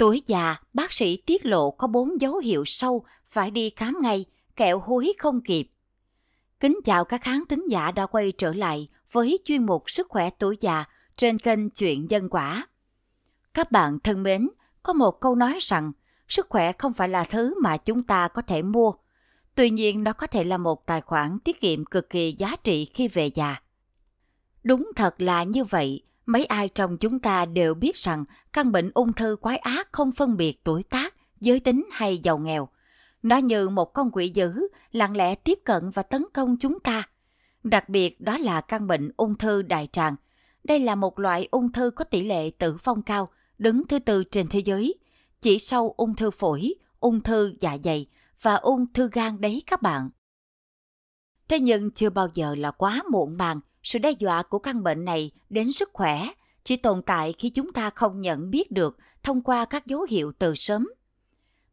Tuổi già, bác sĩ tiết lộ có bốn dấu hiệu sâu phải đi khám ngay, kẹo hối không kịp. Kính chào các khán thính giả đã quay trở lại với chuyên mục Sức khỏe tuổi già trên kênh Chuyện Dân Quả. Các bạn thân mến, có một câu nói rằng sức khỏe không phải là thứ mà chúng ta có thể mua. Tuy nhiên nó có thể là một tài khoản tiết kiệm cực kỳ giá trị khi về già. Đúng thật là như vậy, mấy ai trong chúng ta đều biết rằng căn bệnh ung thư quái ác không phân biệt tuổi tác, giới tính hay giàu nghèo. Nó như một con quỷ dữ lặng lẽ tiếp cận và tấn công chúng ta. Đặc biệt đó là căn bệnh ung thư đại tràng. Đây là một loại ung thư có tỷ lệ tử vong cao, đứng thứ tư trên thế giới, chỉ sau ung thư phổi, ung thư dạ dày và ung thư gan đấy các bạn. Thế nhưng chưa bao giờ là quá muộn màng sự đe dọa của căn bệnh này đến sức khỏe chỉ tồn tại khi chúng ta không nhận biết được thông qua các dấu hiệu từ sớm.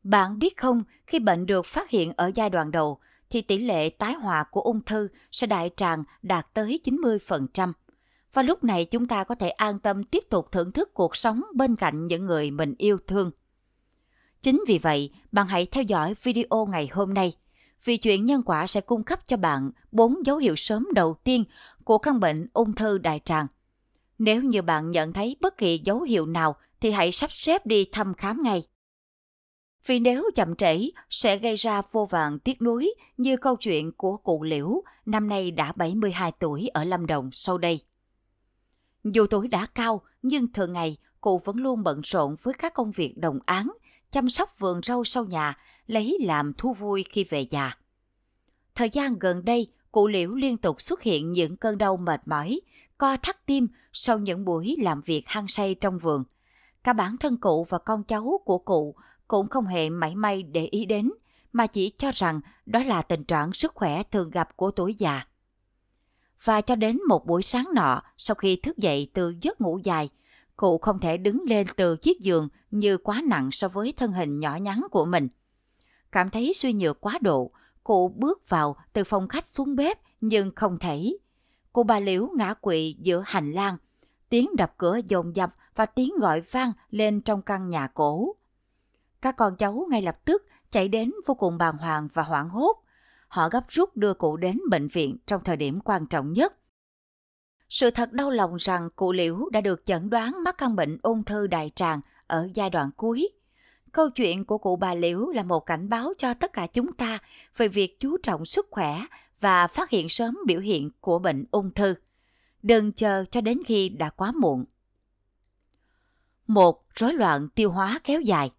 Bạn biết không, khi bệnh được phát hiện ở giai đoạn đầu, thì tỷ lệ tái hòa của ung thư sẽ đại tràng đạt tới 90%. Và lúc này chúng ta có thể an tâm tiếp tục thưởng thức cuộc sống bên cạnh những người mình yêu thương. Chính vì vậy, bạn hãy theo dõi video ngày hôm nay. Vì chuyện nhân quả sẽ cung cấp cho bạn 4 dấu hiệu sớm đầu tiên của căn bệnh ung thư đại tràng. Nếu như bạn nhận thấy bất kỳ dấu hiệu nào thì hãy sắp xếp đi thăm khám ngay. Vì nếu chậm trễ sẽ gây ra vô vàng tiếc nuối như câu chuyện của cụ Liễu, năm nay đã 72 tuổi ở Lâm Đồng sau đây. Dù tuổi đã cao nhưng thường ngày cụ vẫn luôn bận rộn với các công việc đồng án, chăm sóc vườn rau sau nhà, lấy làm thú vui khi về già. Thời gian gần đây, cụ liễu liên tục xuất hiện những cơn đau mệt mỏi, co thắt tim sau những buổi làm việc hăng say trong vườn. Cả bản thân cụ và con cháu của cụ cũng không hề mảy may để ý đến, mà chỉ cho rằng đó là tình trạng sức khỏe thường gặp của tuổi già. Và cho đến một buổi sáng nọ, sau khi thức dậy từ giấc ngủ dài, cụ không thể đứng lên từ chiếc giường như quá nặng so với thân hình nhỏ nhắn của mình. Cảm thấy suy nhược quá độ, cụ bước vào từ phòng khách xuống bếp nhưng không thấy Cô bà Liễu ngã quỵ giữa hành lang. Tiếng đập cửa dồn dập và tiếng gọi vang lên trong căn nhà cổ. Các con cháu ngay lập tức chạy đến vô cùng bàng hoàng và hoảng hốt. Họ gấp rút đưa cụ đến bệnh viện trong thời điểm quan trọng nhất. Sự thật đau lòng rằng cụ Liễu đã được chẩn đoán mắc căn bệnh ung thư đại tràng ở giai đoạn cuối. Câu chuyện của cụ bà Liễu là một cảnh báo cho tất cả chúng ta về việc chú trọng sức khỏe và phát hiện sớm biểu hiện của bệnh ung thư. Đừng chờ cho đến khi đã quá muộn. Một Rối loạn tiêu hóa kéo dài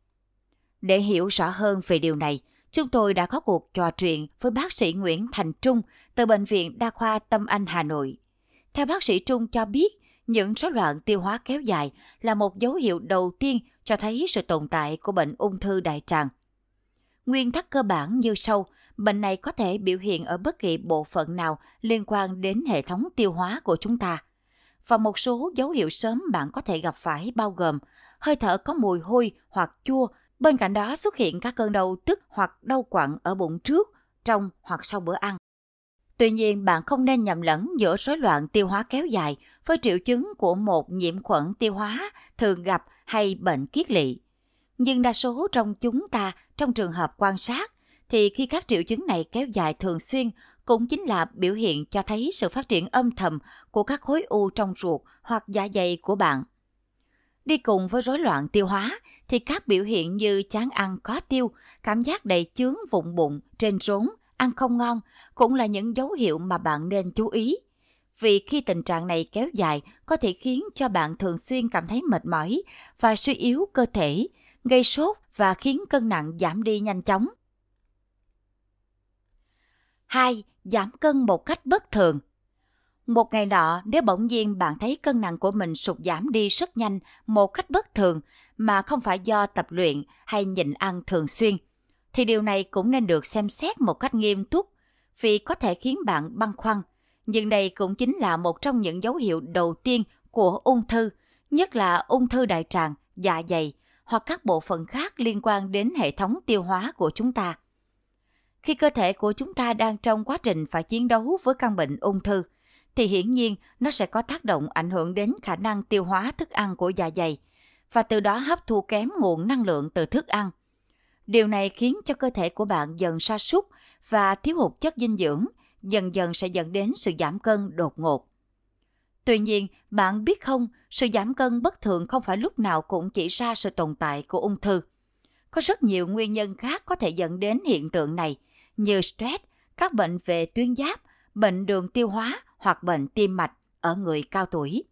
Để hiểu rõ hơn về điều này, chúng tôi đã có cuộc trò chuyện với bác sĩ Nguyễn Thành Trung từ Bệnh viện Đa khoa Tâm Anh Hà Nội. Theo bác sĩ Trung cho biết, những rối loạn tiêu hóa kéo dài là một dấu hiệu đầu tiên cho thấy sự tồn tại của bệnh ung thư đại tràng. Nguyên tắc cơ bản như sau, bệnh này có thể biểu hiện ở bất kỳ bộ phận nào liên quan đến hệ thống tiêu hóa của chúng ta. Và một số dấu hiệu sớm bạn có thể gặp phải bao gồm hơi thở có mùi hôi hoặc chua, bên cạnh đó xuất hiện các cơn đau tức hoặc đau quặn ở bụng trước, trong hoặc sau bữa ăn. Tuy nhiên, bạn không nên nhầm lẫn giữa rối loạn tiêu hóa kéo dài với triệu chứng của một nhiễm khuẩn tiêu hóa thường gặp hay bệnh kiết lỵ. Nhưng đa số trong chúng ta trong trường hợp quan sát thì khi các triệu chứng này kéo dài thường xuyên cũng chính là biểu hiện cho thấy sự phát triển âm thầm của các khối u trong ruột hoặc dạ dày của bạn. Đi cùng với rối loạn tiêu hóa thì các biểu hiện như chán ăn khó tiêu, cảm giác đầy chướng vụng bụng, trên rốn, ăn không ngon cũng là những dấu hiệu mà bạn nên chú ý vì khi tình trạng này kéo dài có thể khiến cho bạn thường xuyên cảm thấy mệt mỏi và suy yếu cơ thể, gây sốt và khiến cân nặng giảm đi nhanh chóng. 2. Giảm cân một cách bất thường Một ngày nọ, nếu bỗng nhiên bạn thấy cân nặng của mình sụt giảm đi rất nhanh một cách bất thường mà không phải do tập luyện hay nhịn ăn thường xuyên, thì điều này cũng nên được xem xét một cách nghiêm túc vì có thể khiến bạn băn khoăn – nhưng đây cũng chính là một trong những dấu hiệu đầu tiên của ung thư, nhất là ung thư đại tràng, dạ dày hoặc các bộ phận khác liên quan đến hệ thống tiêu hóa của chúng ta. Khi cơ thể của chúng ta đang trong quá trình phải chiến đấu với căn bệnh ung thư, thì hiển nhiên nó sẽ có tác động ảnh hưởng đến khả năng tiêu hóa thức ăn của dạ dày và từ đó hấp thu kém nguồn năng lượng từ thức ăn. Điều này khiến cho cơ thể của bạn dần sa sút và thiếu hụt chất dinh dưỡng, dần dần sẽ dẫn đến sự giảm cân đột ngột. Tuy nhiên, bạn biết không, sự giảm cân bất thường không phải lúc nào cũng chỉ ra sự tồn tại của ung thư. Có rất nhiều nguyên nhân khác có thể dẫn đến hiện tượng này, như stress, các bệnh về tuyến giáp, bệnh đường tiêu hóa hoặc bệnh tim mạch ở người cao tuổi.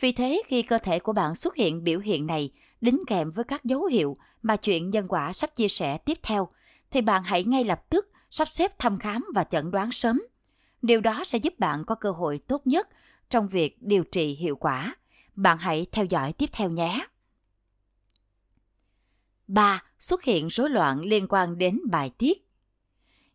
Vì thế, khi cơ thể của bạn xuất hiện biểu hiện này, đính kèm với các dấu hiệu mà chuyện nhân quả sắp chia sẻ tiếp theo, thì bạn hãy ngay lập tức sắp xếp thăm khám và chẩn đoán sớm. Điều đó sẽ giúp bạn có cơ hội tốt nhất trong việc điều trị hiệu quả. Bạn hãy theo dõi tiếp theo nhé. 3. Xuất hiện rối loạn liên quan đến bài tiết.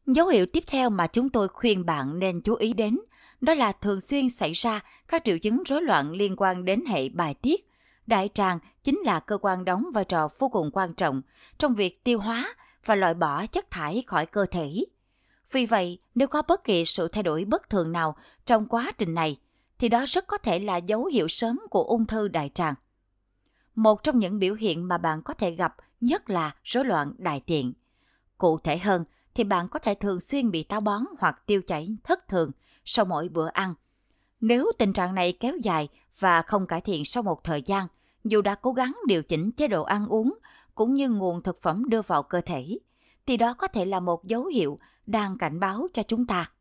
Dấu hiệu tiếp theo mà chúng tôi khuyên bạn nên chú ý đến đó là thường xuyên xảy ra các triệu chứng rối loạn liên quan đến hệ bài tiết. Đại tràng chính là cơ quan đóng vai trò vô cùng quan trọng trong việc tiêu hóa và loại bỏ chất thải khỏi cơ thể. Vì vậy, nếu có bất kỳ sự thay đổi bất thường nào trong quá trình này, thì đó rất có thể là dấu hiệu sớm của ung thư đại tràng. Một trong những biểu hiện mà bạn có thể gặp nhất là rối loạn đại tiện. Cụ thể hơn thì bạn có thể thường xuyên bị táo bón hoặc tiêu chảy thất thường sau mỗi bữa ăn. Nếu tình trạng này kéo dài và không cải thiện sau một thời gian, dù đã cố gắng điều chỉnh chế độ ăn uống cũng như nguồn thực phẩm đưa vào cơ thể, thì đó có thể là một dấu hiệu đang cảnh báo cho chúng ta.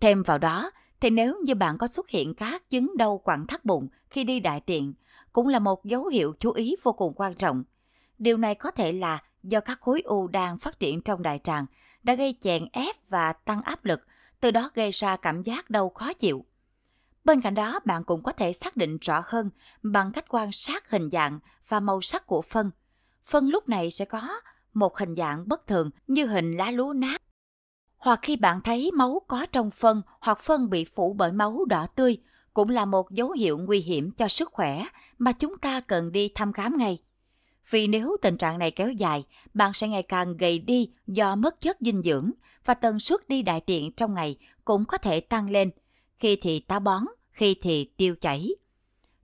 Thêm vào đó, thì nếu như bạn có xuất hiện các chứng đau quặn thắt bụng khi đi đại tiện, cũng là một dấu hiệu chú ý vô cùng quan trọng. Điều này có thể là do các khối u đang phát triển trong đại tràng đã gây chèn ép và tăng áp lực, từ đó gây ra cảm giác đau khó chịu. Bên cạnh đó, bạn cũng có thể xác định rõ hơn bằng cách quan sát hình dạng và màu sắc của phân. Phân lúc này sẽ có một hình dạng bất thường như hình lá lúa nát. Hoặc khi bạn thấy máu có trong phân hoặc phân bị phủ bởi máu đỏ tươi cũng là một dấu hiệu nguy hiểm cho sức khỏe mà chúng ta cần đi thăm khám ngay. Vì nếu tình trạng này kéo dài, bạn sẽ ngày càng gầy đi do mất chất dinh dưỡng và tần suất đi đại tiện trong ngày cũng có thể tăng lên. Khi thì táo bón, khi thì tiêu chảy.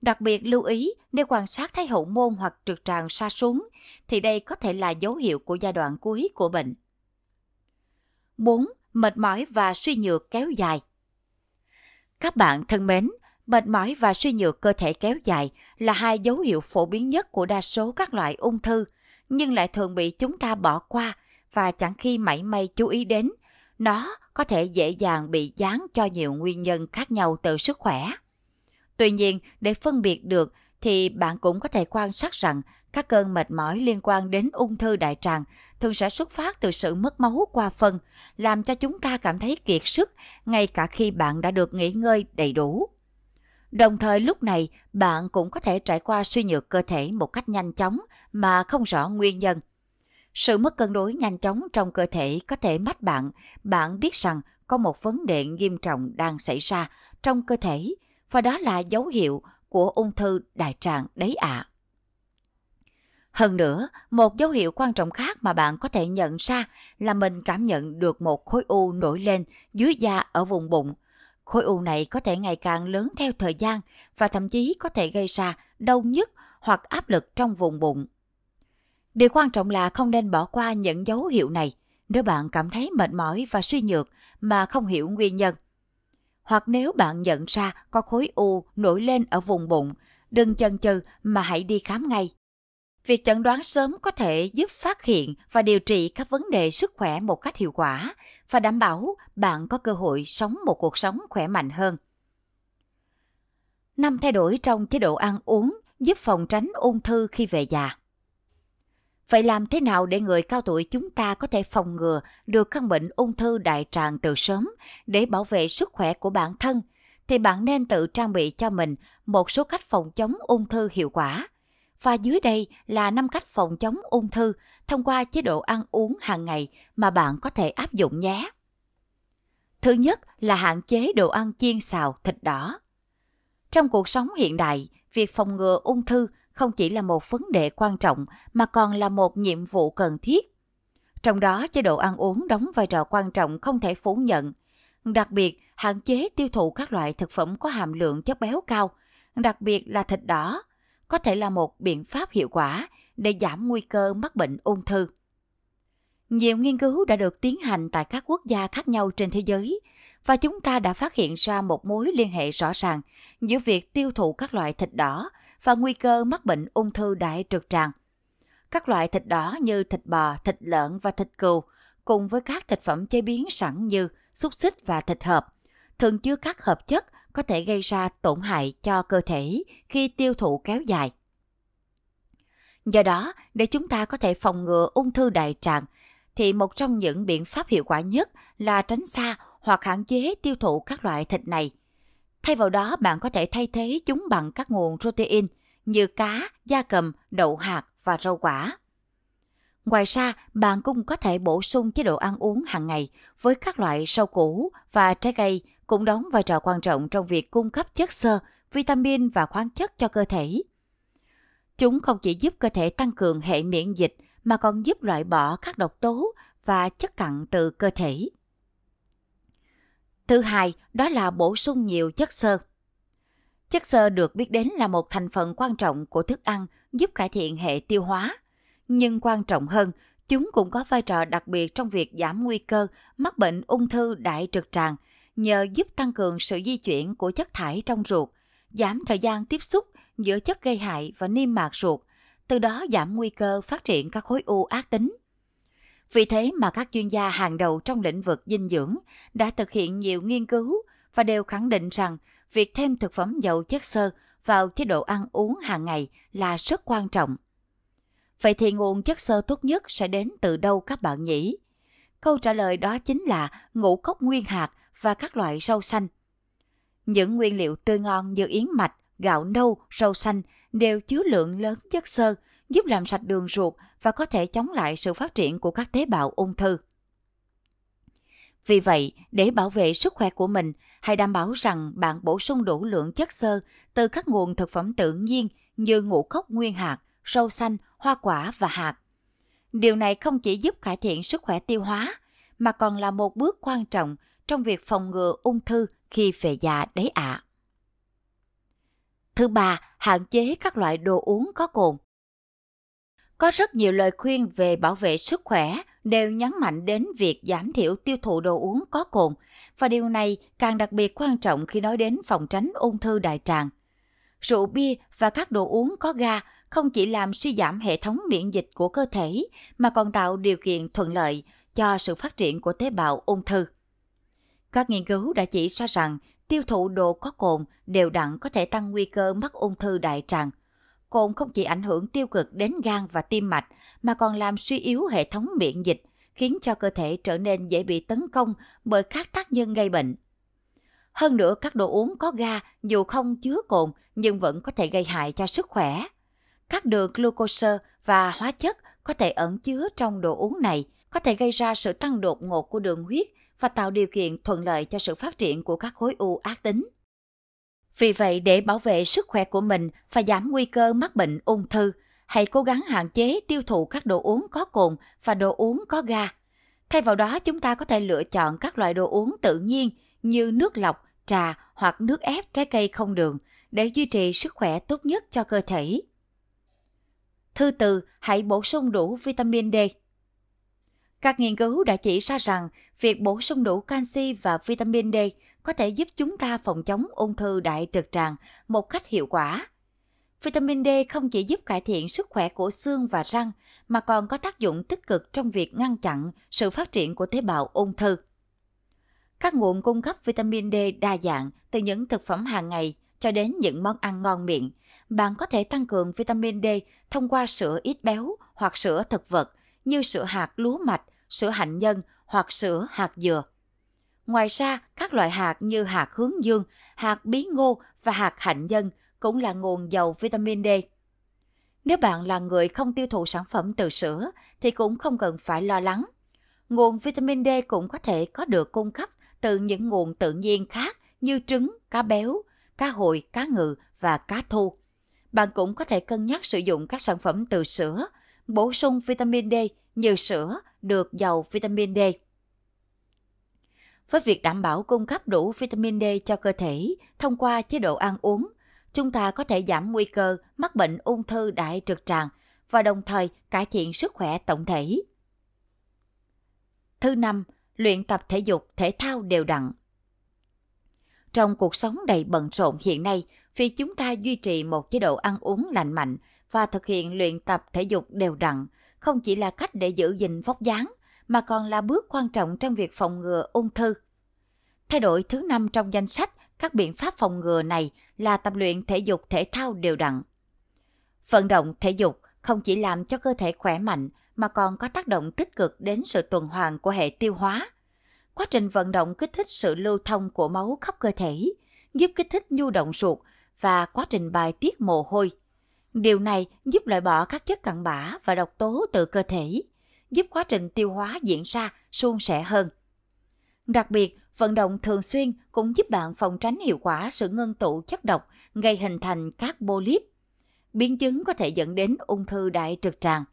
Đặc biệt lưu ý nếu quan sát thấy hậu môn hoặc trực tràng xa xuống thì đây có thể là dấu hiệu của giai đoạn cuối của bệnh. 4. Mệt mỏi và suy nhược kéo dài Các bạn thân mến, mệt mỏi và suy nhược cơ thể kéo dài là hai dấu hiệu phổ biến nhất của đa số các loại ung thư, nhưng lại thường bị chúng ta bỏ qua và chẳng khi mảy may chú ý đến nó có thể dễ dàng bị dán cho nhiều nguyên nhân khác nhau từ sức khỏe. Tuy nhiên, để phân biệt được thì bạn cũng có thể quan sát rằng các cơn mệt mỏi liên quan đến ung thư đại tràng thường sẽ xuất phát từ sự mất máu qua phân, làm cho chúng ta cảm thấy kiệt sức ngay cả khi bạn đã được nghỉ ngơi đầy đủ. Đồng thời lúc này, bạn cũng có thể trải qua suy nhược cơ thể một cách nhanh chóng mà không rõ nguyên nhân. Sự mất cân đối nhanh chóng trong cơ thể có thể mách bạn, bạn biết rằng có một vấn đề nghiêm trọng đang xảy ra trong cơ thể và đó là dấu hiệu của ung thư đại tràng đấy ạ. À. Hơn nữa, một dấu hiệu quan trọng khác mà bạn có thể nhận ra là mình cảm nhận được một khối u nổi lên dưới da ở vùng bụng. Khối u này có thể ngày càng lớn theo thời gian và thậm chí có thể gây ra đau nhức hoặc áp lực trong vùng bụng. Điều quan trọng là không nên bỏ qua những dấu hiệu này nếu bạn cảm thấy mệt mỏi và suy nhược mà không hiểu nguyên nhân. Hoặc nếu bạn nhận ra có khối u nổi lên ở vùng bụng, đừng chần chừ mà hãy đi khám ngay. Việc chẩn đoán sớm có thể giúp phát hiện và điều trị các vấn đề sức khỏe một cách hiệu quả và đảm bảo bạn có cơ hội sống một cuộc sống khỏe mạnh hơn. Năm thay đổi trong chế độ ăn uống giúp phòng tránh ung thư khi về già. Vậy làm thế nào để người cao tuổi chúng ta có thể phòng ngừa được căn bệnh ung thư đại tràng từ sớm để bảo vệ sức khỏe của bản thân? Thì bạn nên tự trang bị cho mình một số cách phòng chống ung thư hiệu quả. Và dưới đây là 5 cách phòng chống ung thư thông qua chế độ ăn uống hàng ngày mà bạn có thể áp dụng nhé. Thứ nhất là hạn chế đồ ăn chiên xào thịt đỏ. Trong cuộc sống hiện đại, việc phòng ngừa ung thư – không chỉ là một vấn đề quan trọng mà còn là một nhiệm vụ cần thiết. Trong đó, chế độ ăn uống đóng vai trò quan trọng không thể phủ nhận. Đặc biệt, hạn chế tiêu thụ các loại thực phẩm có hàm lượng chất béo cao, đặc biệt là thịt đỏ, có thể là một biện pháp hiệu quả để giảm nguy cơ mắc bệnh ung thư. Nhiều nghiên cứu đã được tiến hành tại các quốc gia khác nhau trên thế giới và chúng ta đã phát hiện ra một mối liên hệ rõ ràng giữa việc tiêu thụ các loại thịt đỏ và nguy cơ mắc bệnh ung thư đại trực tràng. Các loại thịt đỏ như thịt bò, thịt lợn và thịt cừu cùng với các thực phẩm chế biến sẵn như xúc xích và thịt hộp thường chứa các hợp chất có thể gây ra tổn hại cho cơ thể khi tiêu thụ kéo dài. Do đó, để chúng ta có thể phòng ngừa ung thư đại tràng, thì một trong những biện pháp hiệu quả nhất là tránh xa hoặc hạn chế tiêu thụ các loại thịt này – Thay vào đó, bạn có thể thay thế chúng bằng các nguồn protein như cá, da cầm, đậu hạt và rau quả. Ngoài ra, bạn cũng có thể bổ sung chế độ ăn uống hàng ngày với các loại rau củ và trái cây cũng đóng vai trò quan trọng trong việc cung cấp chất xơ, vitamin và khoáng chất cho cơ thể. Chúng không chỉ giúp cơ thể tăng cường hệ miễn dịch mà còn giúp loại bỏ các độc tố và chất cặn từ cơ thể. Thứ hai, đó là bổ sung nhiều chất xơ. Chất xơ được biết đến là một thành phần quan trọng của thức ăn giúp cải thiện hệ tiêu hóa. Nhưng quan trọng hơn, chúng cũng có vai trò đặc biệt trong việc giảm nguy cơ mắc bệnh ung thư đại trực tràng nhờ giúp tăng cường sự di chuyển của chất thải trong ruột, giảm thời gian tiếp xúc giữa chất gây hại và niêm mạc ruột, từ đó giảm nguy cơ phát triển các khối u ác tính. Vì thế mà các chuyên gia hàng đầu trong lĩnh vực dinh dưỡng đã thực hiện nhiều nghiên cứu và đều khẳng định rằng việc thêm thực phẩm giàu chất xơ vào chế độ ăn uống hàng ngày là rất quan trọng. Vậy thì nguồn chất xơ tốt nhất sẽ đến từ đâu các bạn nhỉ? Câu trả lời đó chính là ngũ cốc nguyên hạt và các loại rau xanh. Những nguyên liệu tươi ngon như yến mạch, gạo nâu, rau xanh đều chứa lượng lớn chất xơ giúp làm sạch đường ruột và có thể chống lại sự phát triển của các tế bào ung thư. Vì vậy, để bảo vệ sức khỏe của mình, hãy đảm bảo rằng bạn bổ sung đủ lượng chất xơ từ các nguồn thực phẩm tự nhiên như ngũ cốc nguyên hạt, rau xanh, hoa quả và hạt. Điều này không chỉ giúp cải thiện sức khỏe tiêu hóa, mà còn là một bước quan trọng trong việc phòng ngừa ung thư khi về già đấy ạ. À. Thứ ba, hạn chế các loại đồ uống có cồn. Có rất nhiều lời khuyên về bảo vệ sức khỏe đều nhấn mạnh đến việc giảm thiểu tiêu thụ đồ uống có cồn và điều này càng đặc biệt quan trọng khi nói đến phòng tránh ung thư đại tràng. Rượu bia và các đồ uống có ga không chỉ làm suy giảm hệ thống miễn dịch của cơ thể mà còn tạo điều kiện thuận lợi cho sự phát triển của tế bào ung thư. Các nghiên cứu đã chỉ ra rằng tiêu thụ đồ có cồn đều đặn có thể tăng nguy cơ mắc ung thư đại tràng – cồn không chỉ ảnh hưởng tiêu cực đến gan và tim mạch mà còn làm suy yếu hệ thống miễn dịch, khiến cho cơ thể trở nên dễ bị tấn công bởi các tác nhân gây bệnh. Hơn nữa, các đồ uống có ga dù không chứa cồn nhưng vẫn có thể gây hại cho sức khỏe. Các đường glucose và hóa chất có thể ẩn chứa trong đồ uống này có thể gây ra sự tăng đột ngột của đường huyết và tạo điều kiện thuận lợi cho sự phát triển của các khối u ác tính. Vì vậy, để bảo vệ sức khỏe của mình và giảm nguy cơ mắc bệnh ung thư, hãy cố gắng hạn chế tiêu thụ các đồ uống có cồn và đồ uống có ga. Thay vào đó, chúng ta có thể lựa chọn các loại đồ uống tự nhiên như nước lọc, trà hoặc nước ép trái cây không đường để duy trì sức khỏe tốt nhất cho cơ thể. Thứ tư, hãy bổ sung đủ vitamin D. Các nghiên cứu đã chỉ ra rằng việc bổ sung đủ canxi và vitamin D có thể giúp chúng ta phòng chống ung thư đại trực tràng một cách hiệu quả. Vitamin D không chỉ giúp cải thiện sức khỏe của xương và răng mà còn có tác dụng tích cực trong việc ngăn chặn sự phát triển của tế bào ung thư. Các nguồn cung cấp vitamin D đa dạng từ những thực phẩm hàng ngày cho đến những món ăn ngon miệng. Bạn có thể tăng cường vitamin D thông qua sữa ít béo hoặc sữa thực vật như sữa hạt lúa mạch, sữa hạnh nhân hoặc sữa hạt dừa. Ngoài ra, các loại hạt như hạt hướng dương, hạt bí ngô và hạt hạnh nhân cũng là nguồn giàu vitamin D. Nếu bạn là người không tiêu thụ sản phẩm từ sữa thì cũng không cần phải lo lắng. Nguồn vitamin D cũng có thể có được cung cấp từ những nguồn tự nhiên khác như trứng, cá béo, cá hồi, cá ngừ và cá thu. Bạn cũng có thể cân nhắc sử dụng các sản phẩm từ sữa, bổ sung vitamin D như sữa được giàu vitamin D. Với việc đảm bảo cung cấp đủ vitamin D cho cơ thể thông qua chế độ ăn uống, chúng ta có thể giảm nguy cơ mắc bệnh ung thư đại trực tràng và đồng thời cải thiện sức khỏe tổng thể. Thứ năm, luyện tập thể dục thể thao đều đặn. Trong cuộc sống đầy bận rộn hiện nay, việc chúng ta duy trì một chế độ ăn uống lành mạnh và thực hiện luyện tập thể dục đều đặn không chỉ là cách để giữ gìn vóc dáng mà còn là bước quan trọng trong việc phòng ngừa ung thư. Thay đổi thứ năm trong danh sách các biện pháp phòng ngừa này là tập luyện thể dục thể thao đều đặn. Vận động thể dục không chỉ làm cho cơ thể khỏe mạnh mà còn có tác động tích cực đến sự tuần hoàn của hệ tiêu hóa. Quá trình vận động kích thích sự lưu thông của máu khắp cơ thể, giúp kích thích nhu động ruột và quá trình bài tiết mồ hôi. Điều này giúp loại bỏ các chất cặn bã và độc tố từ cơ thể, giúp quá trình tiêu hóa diễn ra suôn sẻ hơn. Đặc biệt, vận động thường xuyên cũng giúp bạn phòng tránh hiệu quả sự ngưng tụ chất độc gây hình thành các polyp. Biến chứng có thể dẫn đến ung thư đại trực tràng.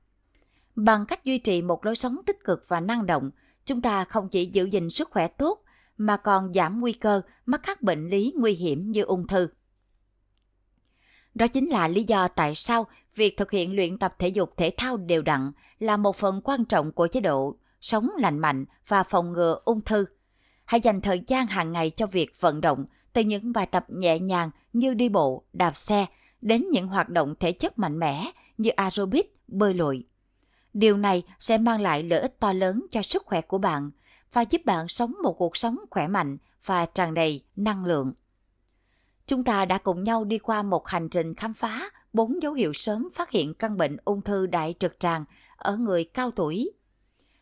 Bằng cách duy trì một lối sống tích cực và năng động, chúng ta không chỉ giữ gìn sức khỏe tốt mà còn giảm nguy cơ mắc các bệnh lý nguy hiểm như ung thư. Đó chính là lý do tại sao Việc thực hiện luyện tập thể dục thể thao đều đặn là một phần quan trọng của chế độ sống lành mạnh và phòng ngừa ung thư. Hãy dành thời gian hàng ngày cho việc vận động từ những bài tập nhẹ nhàng như đi bộ, đạp xe đến những hoạt động thể chất mạnh mẽ như aerobic, bơi lội. Điều này sẽ mang lại lợi ích to lớn cho sức khỏe của bạn và giúp bạn sống một cuộc sống khỏe mạnh và tràn đầy năng lượng. Chúng ta đã cùng nhau đi qua một hành trình khám phá bốn dấu hiệu sớm phát hiện căn bệnh ung thư đại trực tràng ở người cao tuổi.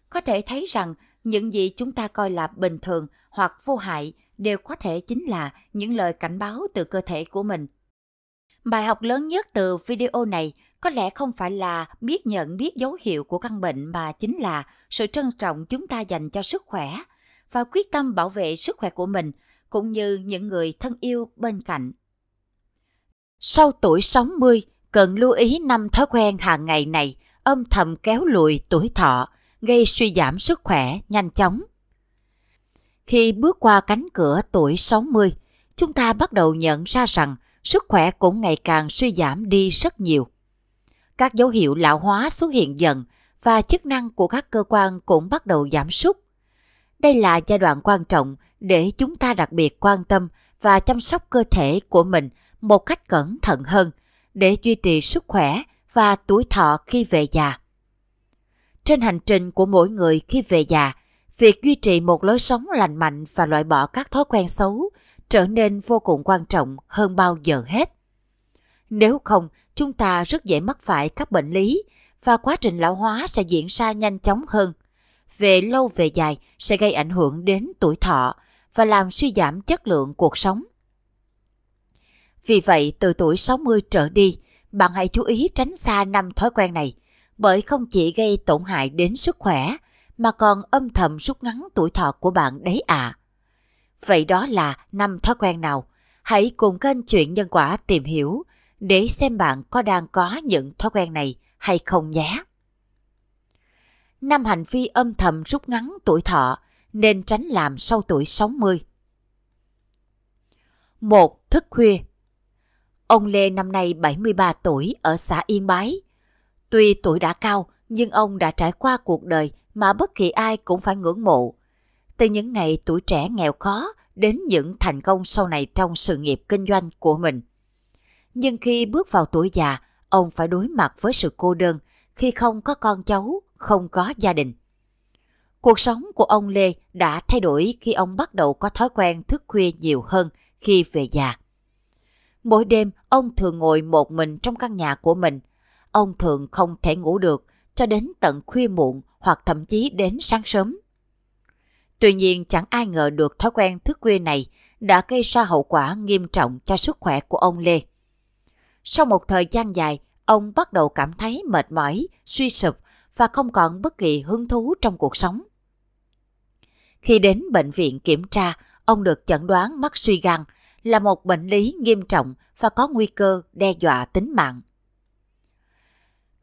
Có thể thấy rằng những gì chúng ta coi là bình thường hoặc vô hại đều có thể chính là những lời cảnh báo từ cơ thể của mình. Bài học lớn nhất từ video này có lẽ không phải là biết nhận biết dấu hiệu của căn bệnh mà chính là sự trân trọng chúng ta dành cho sức khỏe và quyết tâm bảo vệ sức khỏe của mình cũng như những người thân yêu bên cạnh. Sau tuổi 60, cần lưu ý năm thói quen hàng ngày này âm thầm kéo lùi tuổi thọ, gây suy giảm sức khỏe nhanh chóng. Khi bước qua cánh cửa tuổi 60, chúng ta bắt đầu nhận ra rằng sức khỏe cũng ngày càng suy giảm đi rất nhiều. Các dấu hiệu lão hóa xuất hiện dần và chức năng của các cơ quan cũng bắt đầu giảm sút. Đây là giai đoạn quan trọng để chúng ta đặc biệt quan tâm và chăm sóc cơ thể của mình – một cách cẩn thận hơn để duy trì sức khỏe và tuổi thọ khi về già. Trên hành trình của mỗi người khi về già, việc duy trì một lối sống lành mạnh và loại bỏ các thói quen xấu trở nên vô cùng quan trọng hơn bao giờ hết. Nếu không, chúng ta rất dễ mắc phải các bệnh lý và quá trình lão hóa sẽ diễn ra nhanh chóng hơn. Về lâu về dài sẽ gây ảnh hưởng đến tuổi thọ và làm suy giảm chất lượng cuộc sống – vì vậy, từ tuổi 60 trở đi, bạn hãy chú ý tránh xa năm thói quen này, bởi không chỉ gây tổn hại đến sức khỏe, mà còn âm thầm rút ngắn tuổi thọ của bạn đấy ạ. À. Vậy đó là năm thói quen nào? Hãy cùng kênh Chuyện Nhân Quả tìm hiểu để xem bạn có đang có những thói quen này hay không nhé. Năm hành vi âm thầm rút ngắn tuổi thọ nên tránh làm sau tuổi 60. 1. Thức khuya Ông Lê năm nay 73 tuổi ở xã Yên Bái. Tuy tuổi đã cao, nhưng ông đã trải qua cuộc đời mà bất kỳ ai cũng phải ngưỡng mộ. Từ những ngày tuổi trẻ nghèo khó đến những thành công sau này trong sự nghiệp kinh doanh của mình. Nhưng khi bước vào tuổi già, ông phải đối mặt với sự cô đơn khi không có con cháu, không có gia đình. Cuộc sống của ông Lê đã thay đổi khi ông bắt đầu có thói quen thức khuya nhiều hơn khi về già. Mỗi đêm, ông thường ngồi một mình trong căn nhà của mình. Ông thường không thể ngủ được cho đến tận khuya muộn hoặc thậm chí đến sáng sớm. Tuy nhiên chẳng ai ngờ được thói quen thức khuya này đã gây ra hậu quả nghiêm trọng cho sức khỏe của ông Lê. Sau một thời gian dài, ông bắt đầu cảm thấy mệt mỏi, suy sụp và không còn bất kỳ hứng thú trong cuộc sống. Khi đến bệnh viện kiểm tra, ông được chẩn đoán mắc suy gan – là một bệnh lý nghiêm trọng và có nguy cơ đe dọa tính mạng.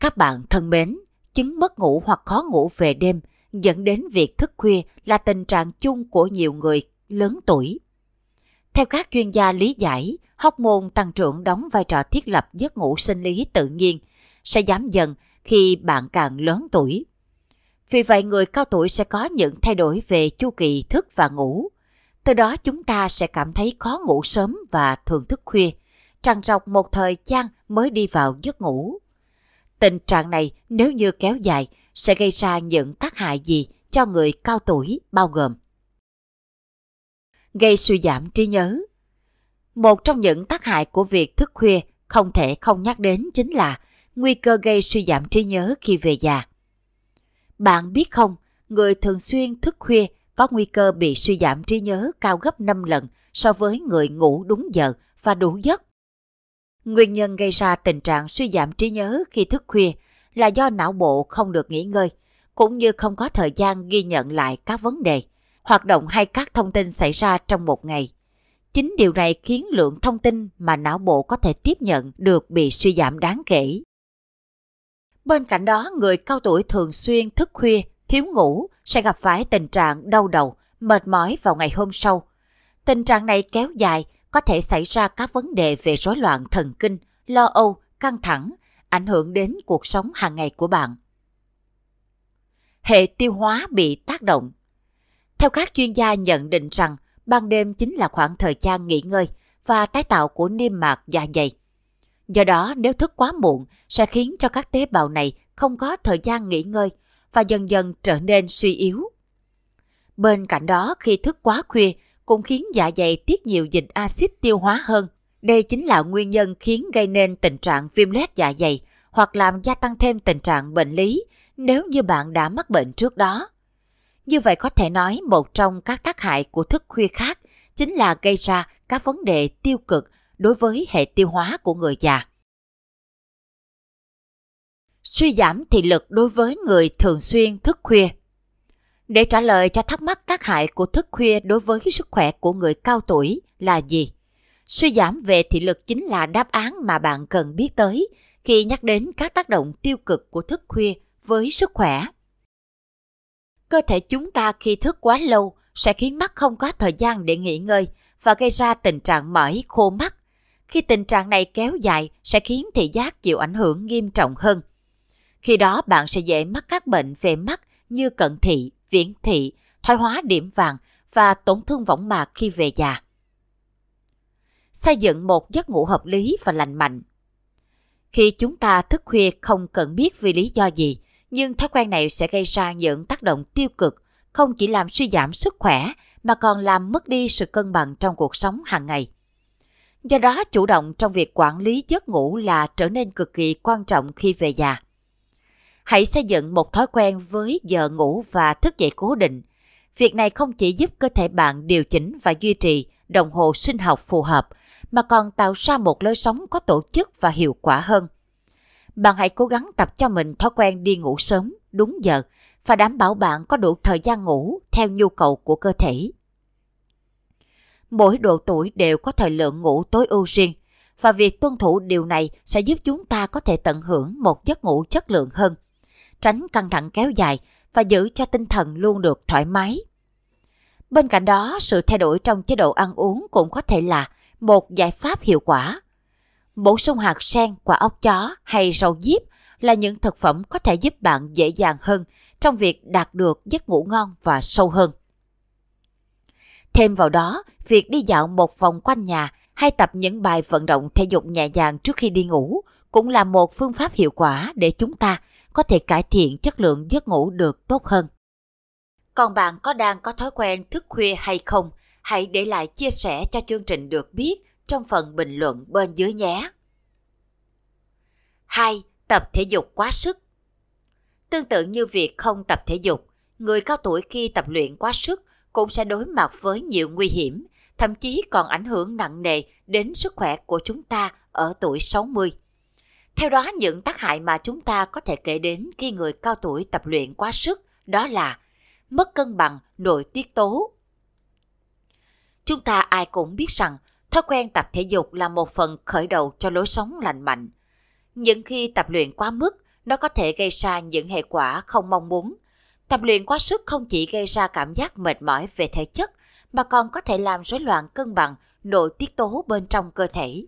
Các bạn thân mến, chứng mất ngủ hoặc khó ngủ về đêm dẫn đến việc thức khuya là tình trạng chung của nhiều người lớn tuổi. Theo các chuyên gia lý giải, hóc môn tăng trưởng đóng vai trò thiết lập giấc ngủ sinh lý tự nhiên, sẽ giảm dần khi bạn càng lớn tuổi. Vì vậy, người cao tuổi sẽ có những thay đổi về chu kỳ thức và ngủ. Từ đó chúng ta sẽ cảm thấy khó ngủ sớm và thường thức khuya, trằn trọc một thời gian mới đi vào giấc ngủ. Tình trạng này nếu như kéo dài sẽ gây ra những tác hại gì cho người cao tuổi bao gồm gây suy giảm trí nhớ. Một trong những tác hại của việc thức khuya không thể không nhắc đến chính là nguy cơ gây suy giảm trí nhớ khi về già. Bạn biết không, người thường xuyên thức khuya có nguy cơ bị suy giảm trí nhớ cao gấp 5 lần so với người ngủ đúng giờ và đủ giấc. Nguyên nhân gây ra tình trạng suy giảm trí nhớ khi thức khuya là do não bộ không được nghỉ ngơi, cũng như không có thời gian ghi nhận lại các vấn đề, hoạt động hay các thông tin xảy ra trong một ngày. Chính điều này khiến lượng thông tin mà não bộ có thể tiếp nhận được bị suy giảm đáng kể. Bên cạnh đó, người cao tuổi thường xuyên thức khuya, thiếu ngủ sẽ gặp phải tình trạng đau đầu, mệt mỏi vào ngày hôm sau. Tình trạng này kéo dài có thể xảy ra các vấn đề về rối loạn thần kinh, lo âu, căng thẳng, ảnh hưởng đến cuộc sống hàng ngày của bạn. Hệ tiêu hóa bị tác động. Theo các chuyên gia nhận định rằng, ban đêm chính là khoảng thời gian nghỉ ngơi và tái tạo của niêm mạc dạ dày. Do đó, nếu thức quá muộn sẽ khiến cho các tế bào này không có thời gian nghỉ ngơi – và dần dần trở nên suy yếu. Bên cạnh đó, khi thức quá khuya cũng khiến dạ dày tiết nhiều dịch axit tiêu hóa hơn. Đây chính là nguyên nhân khiến gây nên tình trạng viêm loét dạ dày hoặc làm gia tăng thêm tình trạng bệnh lý nếu như bạn đã mắc bệnh trước đó. Như vậy có thể nói một trong các tác hại của thức khuya khác chính là gây ra các vấn đề tiêu cực đối với hệ tiêu hóa của người già suy giảm thị lực đối với người thường xuyên thức khuya. Để trả lời cho thắc mắc tác hại của thức khuya đối với sức khỏe của người cao tuổi là gì? Suy giảm về thị lực chính là đáp án mà bạn cần biết tới khi nhắc đến các tác động tiêu cực của thức khuya với sức khỏe. Cơ thể chúng ta khi thức quá lâu sẽ khiến mắt không có thời gian để nghỉ ngơi và gây ra tình trạng mỏi khô mắt. Khi tình trạng này kéo dài sẽ khiến thị giác chịu ảnh hưởng nghiêm trọng hơn – khi đó bạn sẽ dễ mắc các bệnh về mắt như cận thị, viễn thị, thoái hóa điểm vàng và tổn thương võng mạc khi về già. Xây dựng một giấc ngủ hợp lý và lành mạnh. Khi chúng ta thức khuya không cần biết vì lý do gì, nhưng thói quen này sẽ gây ra những tác động tiêu cực, không chỉ làm suy giảm sức khỏe mà còn làm mất đi sự cân bằng trong cuộc sống hàng ngày. Do đó, chủ động trong việc quản lý giấc ngủ là trở nên cực kỳ quan trọng khi về già. Hãy xây dựng một thói quen với giờ ngủ và thức dậy cố định. Việc này không chỉ giúp cơ thể bạn điều chỉnh và duy trì đồng hồ sinh học phù hợp, mà còn tạo ra một lối sống có tổ chức và hiệu quả hơn. Bạn hãy cố gắng tập cho mình thói quen đi ngủ sớm, đúng giờ và đảm bảo bạn có đủ thời gian ngủ theo nhu cầu của cơ thể. Mỗi độ tuổi đều có thời lượng ngủ tối ưu riêng và việc tuân thủ điều này sẽ giúp chúng ta có thể tận hưởng một giấc ngủ chất lượng hơn tránh căng thẳng kéo dài và giữ cho tinh thần luôn được thoải mái. Bên cạnh đó, sự thay đổi trong chế độ ăn uống cũng có thể là một giải pháp hiệu quả. Bổ sung hạt sen, quả ốc chó hay rau diếp là những thực phẩm có thể giúp bạn dễ dàng hơn trong việc đạt được giấc ngủ ngon và sâu hơn. Thêm vào đó, việc đi dạo một vòng quanh nhà hay tập những bài vận động thể dục nhẹ nhàng trước khi đi ngủ cũng là một phương pháp hiệu quả để chúng ta có thể cải thiện chất lượng giấc ngủ được tốt hơn. Còn bạn có đang có thói quen thức khuya hay không? Hãy để lại chia sẻ cho chương trình được biết trong phần bình luận bên dưới nhé. 2. Tập thể dục quá sức Tương tự như việc không tập thể dục, người cao tuổi khi tập luyện quá sức cũng sẽ đối mặt với nhiều nguy hiểm, thậm chí còn ảnh hưởng nặng nề đến sức khỏe của chúng ta ở tuổi 60. Theo đó, những tác hại mà chúng ta có thể kể đến khi người cao tuổi tập luyện quá sức đó là mất cân bằng nội tiết tố. Chúng ta ai cũng biết rằng thói quen tập thể dục là một phần khởi đầu cho lối sống lành mạnh. Nhưng khi tập luyện quá mức, nó có thể gây ra những hệ quả không mong muốn. Tập luyện quá sức không chỉ gây ra cảm giác mệt mỏi về thể chất mà còn có thể làm rối loạn cân bằng nội tiết tố bên trong cơ thể.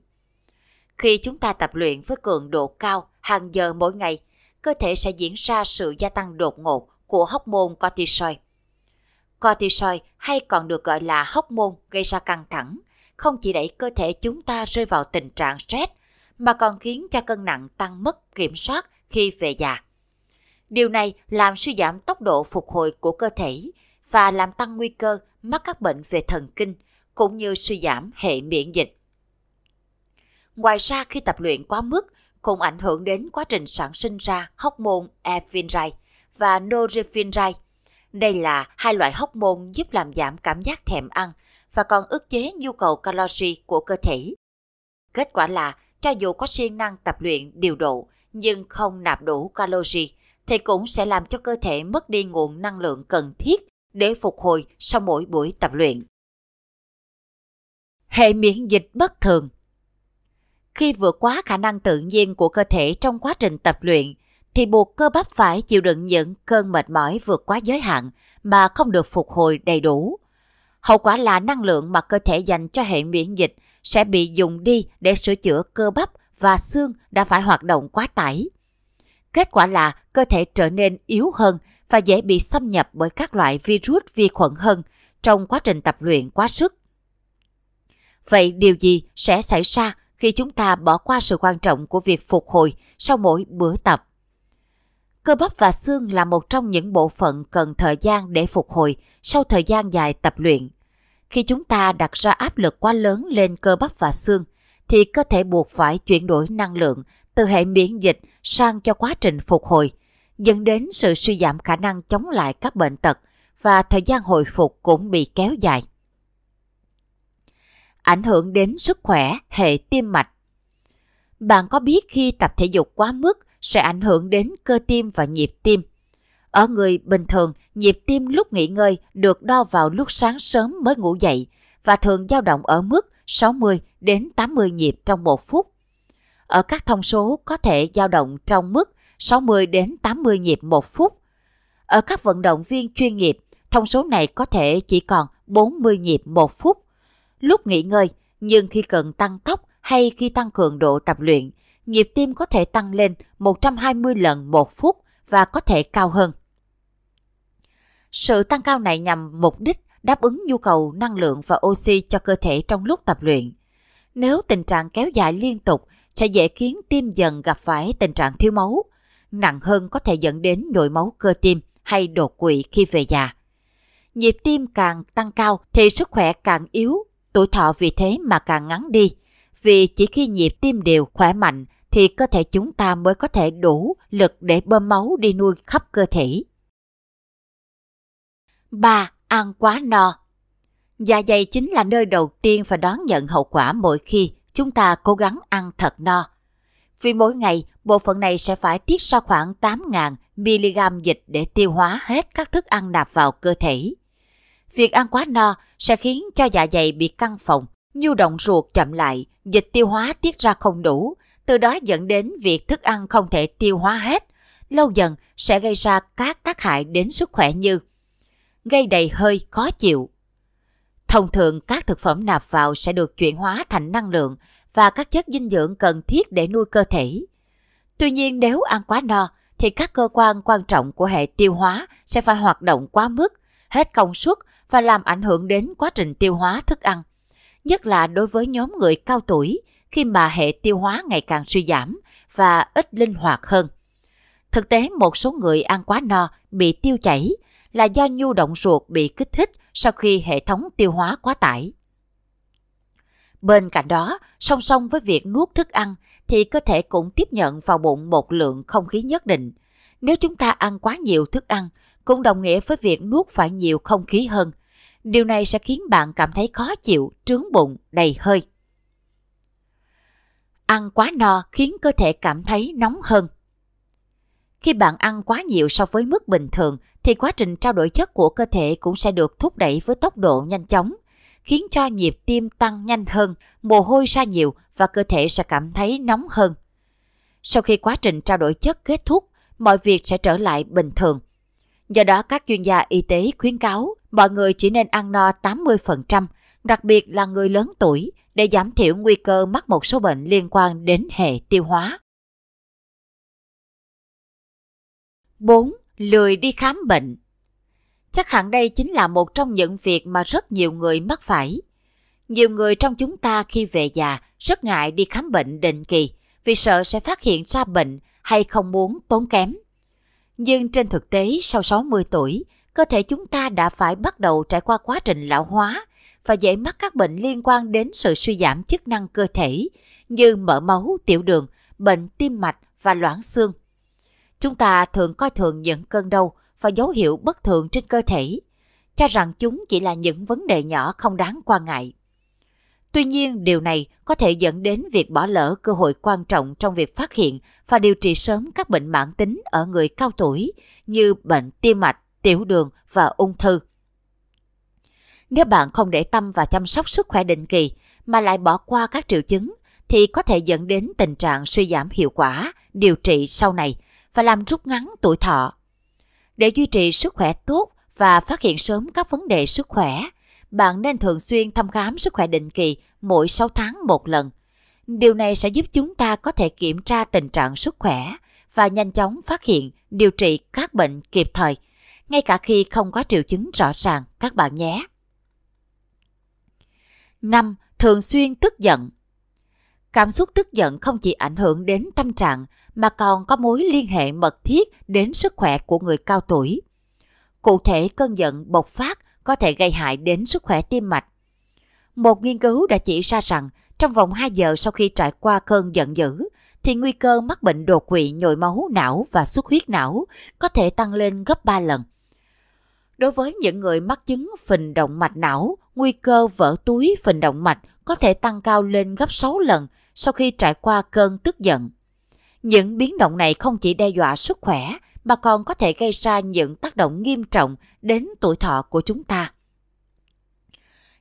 Khi chúng ta tập luyện với cường độ cao hàng giờ mỗi ngày, cơ thể sẽ diễn ra sự gia tăng đột ngột của hóc môn cortisol. Cortisol hay còn được gọi là hóc môn gây ra căng thẳng, không chỉ đẩy cơ thể chúng ta rơi vào tình trạng stress, mà còn khiến cho cân nặng tăng mất kiểm soát khi về già. Điều này làm suy giảm tốc độ phục hồi của cơ thể và làm tăng nguy cơ mắc các bệnh về thần kinh cũng như suy giảm hệ miễn dịch. Ngoài ra khi tập luyện quá mức cũng ảnh hưởng đến quá trình sản sinh ra hormone epinephrine và norepinephrine. Đây là hai loại hormone giúp làm giảm cảm giác thèm ăn và còn ức chế nhu cầu calori của cơ thể. Kết quả là cho dù có siêng năng tập luyện điều độ nhưng không nạp đủ calori thì cũng sẽ làm cho cơ thể mất đi nguồn năng lượng cần thiết để phục hồi sau mỗi buổi tập luyện. Hệ miễn dịch bất thường khi vượt quá khả năng tự nhiên của cơ thể trong quá trình tập luyện, thì buộc cơ bắp phải chịu đựng những cơn mệt mỏi vượt quá giới hạn mà không được phục hồi đầy đủ. Hậu quả là năng lượng mà cơ thể dành cho hệ miễn dịch sẽ bị dùng đi để sửa chữa cơ bắp và xương đã phải hoạt động quá tải. Kết quả là cơ thể trở nên yếu hơn và dễ bị xâm nhập bởi các loại virus vi khuẩn hơn trong quá trình tập luyện quá sức. Vậy điều gì sẽ xảy ra khi chúng ta bỏ qua sự quan trọng của việc phục hồi sau mỗi bữa tập. Cơ bắp và xương là một trong những bộ phận cần thời gian để phục hồi sau thời gian dài tập luyện. Khi chúng ta đặt ra áp lực quá lớn lên cơ bắp và xương, thì cơ thể buộc phải chuyển đổi năng lượng từ hệ miễn dịch sang cho quá trình phục hồi, dẫn đến sự suy giảm khả năng chống lại các bệnh tật và thời gian hồi phục cũng bị kéo dài ảnh hưởng đến sức khỏe hệ tim mạch. Bạn có biết khi tập thể dục quá mức sẽ ảnh hưởng đến cơ tim và nhịp tim? Ở người bình thường, nhịp tim lúc nghỉ ngơi được đo vào lúc sáng sớm mới ngủ dậy và thường dao động ở mức 60 đến 80 nhịp trong một phút. Ở các thông số có thể dao động trong mức 60 đến 80 nhịp một phút. Ở các vận động viên chuyên nghiệp, thông số này có thể chỉ còn 40 nhịp một phút lúc nghỉ ngơi, nhưng khi cần tăng tốc hay khi tăng cường độ tập luyện, nhịp tim có thể tăng lên 120 lần một phút và có thể cao hơn. Sự tăng cao này nhằm mục đích đáp ứng nhu cầu năng lượng và oxy cho cơ thể trong lúc tập luyện. Nếu tình trạng kéo dài liên tục sẽ dễ khiến tim dần gặp phải tình trạng thiếu máu, nặng hơn có thể dẫn đến nhồi máu cơ tim hay đột quỵ khi về già. Nhịp tim càng tăng cao thì sức khỏe càng yếu tuổi thọ vì thế mà càng ngắn đi. Vì chỉ khi nhịp tim đều khỏe mạnh thì cơ thể chúng ta mới có thể đủ lực để bơm máu đi nuôi khắp cơ thể. 3. Ăn quá no Dạ dày chính là nơi đầu tiên phải đón nhận hậu quả mỗi khi chúng ta cố gắng ăn thật no. Vì mỗi ngày, bộ phận này sẽ phải tiết ra khoảng 8.000 mg dịch để tiêu hóa hết các thức ăn nạp vào cơ thể. Việc ăn quá no sẽ khiến cho dạ dày bị căng phồng, nhu động ruột chậm lại, dịch tiêu hóa tiết ra không đủ, từ đó dẫn đến việc thức ăn không thể tiêu hóa hết, lâu dần sẽ gây ra các tác hại đến sức khỏe như gây đầy hơi khó chịu. Thông thường các thực phẩm nạp vào sẽ được chuyển hóa thành năng lượng và các chất dinh dưỡng cần thiết để nuôi cơ thể. Tuy nhiên nếu ăn quá no thì các cơ quan quan trọng của hệ tiêu hóa sẽ phải hoạt động quá mức, hết công suất và làm ảnh hưởng đến quá trình tiêu hóa thức ăn, nhất là đối với nhóm người cao tuổi khi mà hệ tiêu hóa ngày càng suy giảm và ít linh hoạt hơn. Thực tế một số người ăn quá no bị tiêu chảy là do nhu động ruột bị kích thích sau khi hệ thống tiêu hóa quá tải. Bên cạnh đó, song song với việc nuốt thức ăn thì cơ thể cũng tiếp nhận vào bụng một lượng không khí nhất định. Nếu chúng ta ăn quá nhiều thức ăn, cũng đồng nghĩa với việc nuốt phải nhiều không khí hơn. Điều này sẽ khiến bạn cảm thấy khó chịu, trướng bụng, đầy hơi. Ăn quá no khiến cơ thể cảm thấy nóng hơn. Khi bạn ăn quá nhiều so với mức bình thường thì quá trình trao đổi chất của cơ thể cũng sẽ được thúc đẩy với tốc độ nhanh chóng, khiến cho nhịp tim tăng nhanh hơn, mồ hôi ra nhiều và cơ thể sẽ cảm thấy nóng hơn. Sau khi quá trình trao đổi chất kết thúc, mọi việc sẽ trở lại bình thường. Do đó các chuyên gia y tế khuyến cáo mọi người chỉ nên ăn no 80%, đặc biệt là người lớn tuổi để giảm thiểu nguy cơ mắc một số bệnh liên quan đến hệ tiêu hóa. 4. Lười đi khám bệnh Chắc hẳn đây chính là một trong những việc mà rất nhiều người mắc phải. Nhiều người trong chúng ta khi về già rất ngại đi khám bệnh định kỳ vì sợ sẽ phát hiện ra bệnh hay không muốn tốn kém. Nhưng trên thực tế, sau 60 tuổi, cơ thể chúng ta đã phải bắt đầu trải qua quá trình lão hóa và dễ mắc các bệnh liên quan đến sự suy giảm chức năng cơ thể như mỡ máu, tiểu đường, bệnh tim mạch và loãng xương. Chúng ta thường coi thường những cơn đau và dấu hiệu bất thường trên cơ thể, cho rằng chúng chỉ là những vấn đề nhỏ không đáng quan ngại. Tuy nhiên, điều này có thể dẫn đến việc bỏ lỡ cơ hội quan trọng trong việc phát hiện và điều trị sớm các bệnh mãn tính ở người cao tuổi như bệnh tim mạch, tiểu đường và ung thư. Nếu bạn không để tâm và chăm sóc sức khỏe định kỳ mà lại bỏ qua các triệu chứng thì có thể dẫn đến tình trạng suy giảm hiệu quả điều trị sau này và làm rút ngắn tuổi thọ. Để duy trì sức khỏe tốt và phát hiện sớm các vấn đề sức khỏe, bạn nên thường xuyên thăm khám sức khỏe định kỳ mỗi 6 tháng một lần. Điều này sẽ giúp chúng ta có thể kiểm tra tình trạng sức khỏe và nhanh chóng phát hiện, điều trị các bệnh kịp thời, ngay cả khi không có triệu chứng rõ ràng các bạn nhé. 5. Thường xuyên tức giận Cảm xúc tức giận không chỉ ảnh hưởng đến tâm trạng mà còn có mối liên hệ mật thiết đến sức khỏe của người cao tuổi. Cụ thể, cơn giận bộc phát có thể gây hại đến sức khỏe tim mạch. Một nghiên cứu đã chỉ ra rằng trong vòng 2 giờ sau khi trải qua cơn giận dữ thì nguy cơ mắc bệnh đột quỵ nhồi máu não và xuất huyết não có thể tăng lên gấp 3 lần. Đối với những người mắc chứng phình động mạch não, nguy cơ vỡ túi phình động mạch có thể tăng cao lên gấp 6 lần sau khi trải qua cơn tức giận. Những biến động này không chỉ đe dọa sức khỏe mà còn có thể gây ra những tác động nghiêm trọng đến tuổi thọ của chúng ta.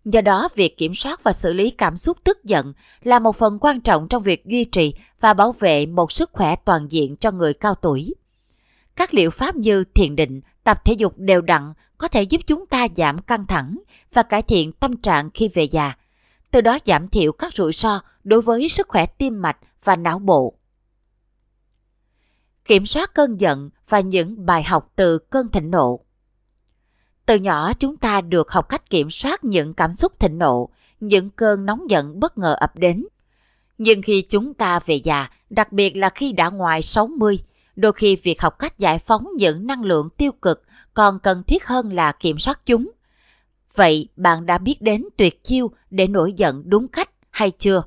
Do đó, việc kiểm soát và xử lý cảm xúc tức giận là một phần quan trọng trong việc duy trì và bảo vệ một sức khỏe toàn diện cho người cao tuổi. Các liệu pháp như thiền định, tập thể dục đều đặn có thể giúp chúng ta giảm căng thẳng và cải thiện tâm trạng khi về già, từ đó giảm thiểu các rủi ro đối với sức khỏe tim mạch và não bộ kiểm soát cơn giận và những bài học từ cơn thịnh nộ. Từ nhỏ chúng ta được học cách kiểm soát những cảm xúc thịnh nộ, những cơn nóng giận bất ngờ ập đến. Nhưng khi chúng ta về già, đặc biệt là khi đã ngoài 60, đôi khi việc học cách giải phóng những năng lượng tiêu cực còn cần thiết hơn là kiểm soát chúng. Vậy bạn đã biết đến tuyệt chiêu để nổi giận đúng cách hay chưa?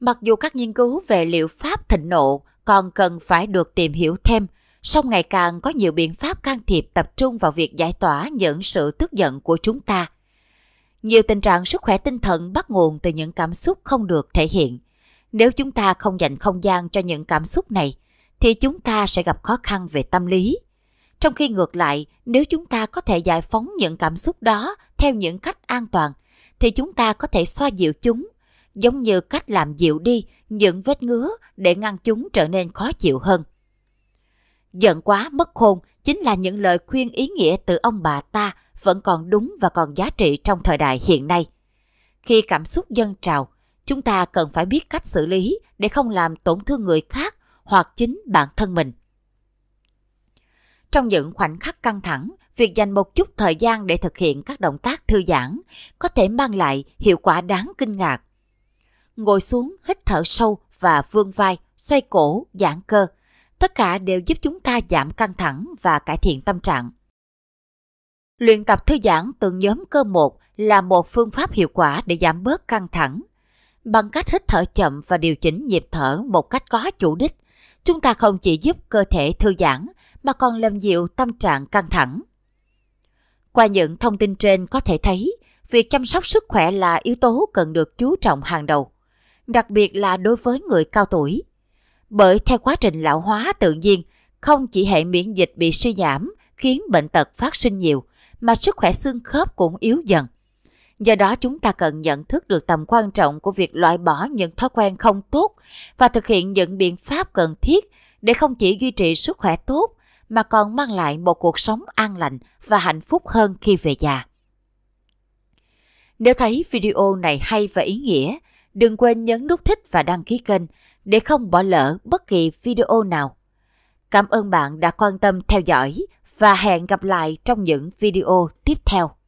Mặc dù các nghiên cứu về liệu pháp thịnh nộ còn cần phải được tìm hiểu thêm, song ngày càng có nhiều biện pháp can thiệp tập trung vào việc giải tỏa những sự tức giận của chúng ta. Nhiều tình trạng sức khỏe tinh thần bắt nguồn từ những cảm xúc không được thể hiện. Nếu chúng ta không dành không gian cho những cảm xúc này, thì chúng ta sẽ gặp khó khăn về tâm lý. Trong khi ngược lại, nếu chúng ta có thể giải phóng những cảm xúc đó theo những cách an toàn, thì chúng ta có thể xoa dịu chúng giống như cách làm dịu đi những vết ngứa để ngăn chúng trở nên khó chịu hơn. Giận quá mất khôn chính là những lời khuyên ý nghĩa từ ông bà ta vẫn còn đúng và còn giá trị trong thời đại hiện nay. Khi cảm xúc dân trào, chúng ta cần phải biết cách xử lý để không làm tổn thương người khác hoặc chính bản thân mình. Trong những khoảnh khắc căng thẳng, việc dành một chút thời gian để thực hiện các động tác thư giãn có thể mang lại hiệu quả đáng kinh ngạc ngồi xuống, hít thở sâu và vươn vai, xoay cổ, giãn cơ. Tất cả đều giúp chúng ta giảm căng thẳng và cải thiện tâm trạng. Luyện tập thư giãn từng nhóm cơ một là một phương pháp hiệu quả để giảm bớt căng thẳng. Bằng cách hít thở chậm và điều chỉnh nhịp thở một cách có chủ đích, chúng ta không chỉ giúp cơ thể thư giãn mà còn làm dịu tâm trạng căng thẳng. Qua những thông tin trên có thể thấy, việc chăm sóc sức khỏe là yếu tố cần được chú trọng hàng đầu đặc biệt là đối với người cao tuổi. Bởi theo quá trình lão hóa tự nhiên, không chỉ hệ miễn dịch bị suy giảm khiến bệnh tật phát sinh nhiều, mà sức khỏe xương khớp cũng yếu dần. Do đó chúng ta cần nhận thức được tầm quan trọng của việc loại bỏ những thói quen không tốt và thực hiện những biện pháp cần thiết để không chỉ duy trì sức khỏe tốt mà còn mang lại một cuộc sống an lành và hạnh phúc hơn khi về già. Nếu thấy video này hay và ý nghĩa, Đừng quên nhấn nút thích và đăng ký kênh để không bỏ lỡ bất kỳ video nào. Cảm ơn bạn đã quan tâm theo dõi và hẹn gặp lại trong những video tiếp theo.